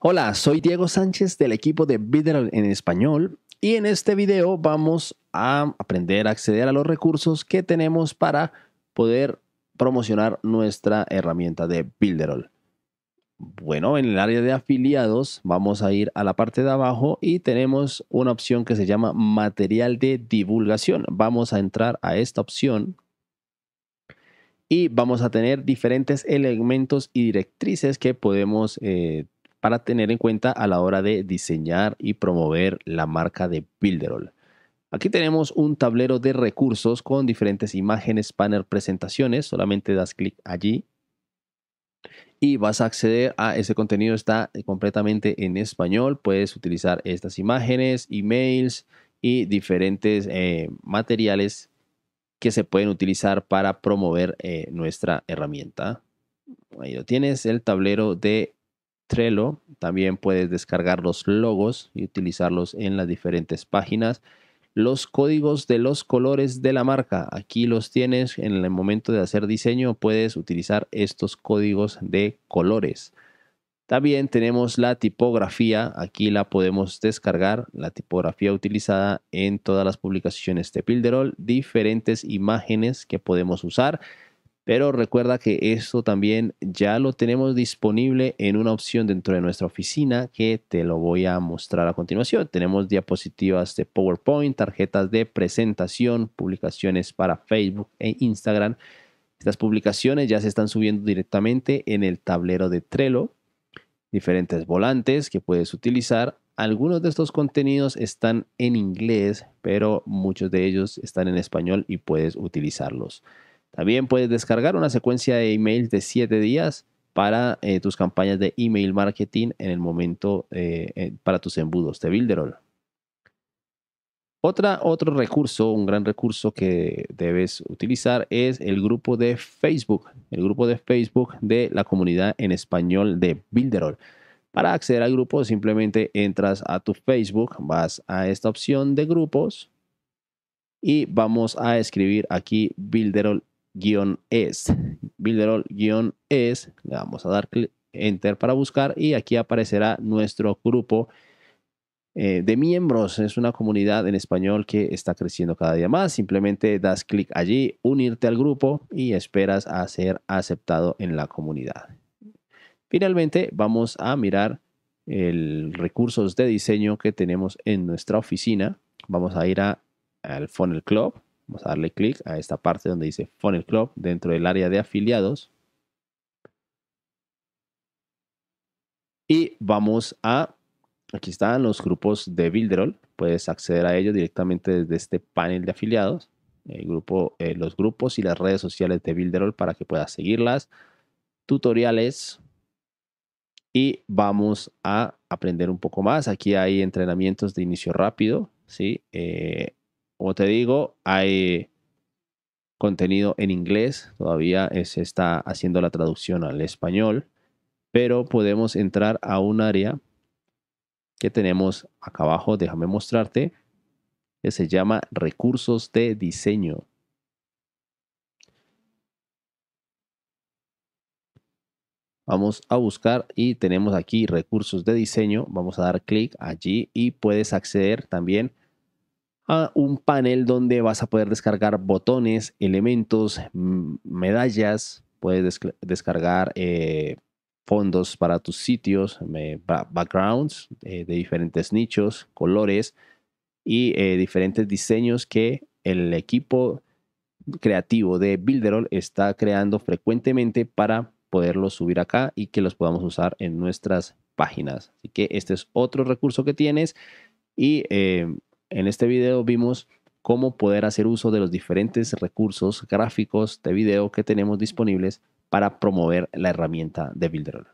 Hola, soy Diego Sánchez del equipo de Builderall en español y en este video vamos a aprender a acceder a los recursos que tenemos para poder promocionar nuestra herramienta de Builderall. Bueno, en el área de afiliados vamos a ir a la parte de abajo y tenemos una opción que se llama material de divulgación. Vamos a entrar a esta opción y vamos a tener diferentes elementos y directrices que podemos eh, para tener en cuenta a la hora de diseñar y promover la marca de Builderall. Aquí tenemos un tablero de recursos con diferentes imágenes, panel, presentaciones. Solamente das clic allí y vas a acceder a ese contenido. Está eh, completamente en español. Puedes utilizar estas imágenes, emails y diferentes eh, materiales que se pueden utilizar para promover eh, nuestra herramienta. Ahí lo tienes, el tablero de Trello. También puedes descargar los logos y utilizarlos en las diferentes páginas. Los códigos de los colores de la marca. Aquí los tienes en el momento de hacer diseño. Puedes utilizar estos códigos de colores. También tenemos la tipografía, aquí la podemos descargar, la tipografía utilizada en todas las publicaciones de Pilderol, diferentes imágenes que podemos usar. Pero recuerda que esto también ya lo tenemos disponible en una opción dentro de nuestra oficina que te lo voy a mostrar a continuación. Tenemos diapositivas de PowerPoint, tarjetas de presentación, publicaciones para Facebook e Instagram. Estas publicaciones ya se están subiendo directamente en el tablero de Trello. Diferentes volantes que puedes utilizar. Algunos de estos contenidos están en inglés, pero muchos de ellos están en español y puedes utilizarlos. También puedes descargar una secuencia de emails de 7 días para eh, tus campañas de email marketing en el momento eh, para tus embudos de Builderall. Otra, otro recurso, un gran recurso que debes utilizar es el grupo de Facebook, el grupo de Facebook de la comunidad en español de Builderall. Para acceder al grupo simplemente entras a tu Facebook, vas a esta opción de grupos y vamos a escribir aquí Builderall guión es builderall guión es le vamos a dar clic, enter para buscar y aquí aparecerá nuestro grupo eh, de miembros es una comunidad en español que está creciendo cada día más simplemente das clic allí unirte al grupo y esperas a ser aceptado en la comunidad finalmente vamos a mirar el recursos de diseño que tenemos en nuestra oficina vamos a ir al funnel club Vamos a darle clic a esta parte donde dice Funnel Club dentro del área de afiliados. Y vamos a, aquí están los grupos de Builderall. Puedes acceder a ellos directamente desde este panel de afiliados. El grupo, eh, los grupos y las redes sociales de Builderall para que puedas seguirlas. Tutoriales, y vamos a aprender un poco más. Aquí hay entrenamientos de inicio rápido, ¿sí? Eh, como te digo, hay contenido en inglés, todavía se está haciendo la traducción al español, pero podemos entrar a un área que tenemos acá abajo, déjame mostrarte, que se llama recursos de diseño. Vamos a buscar y tenemos aquí recursos de diseño. Vamos a dar clic allí y puedes acceder también a un panel donde vas a poder descargar botones, elementos, medallas, puedes descargar eh, fondos para tus sitios, backgrounds eh, de diferentes nichos, colores y eh, diferentes diseños que el equipo creativo de Builderall está creando frecuentemente para poderlos subir acá y que los podamos usar en nuestras páginas. Así que este es otro recurso que tienes y en este video vimos cómo poder hacer uso de los diferentes recursos gráficos de video que tenemos disponibles para promover la herramienta de Builderall.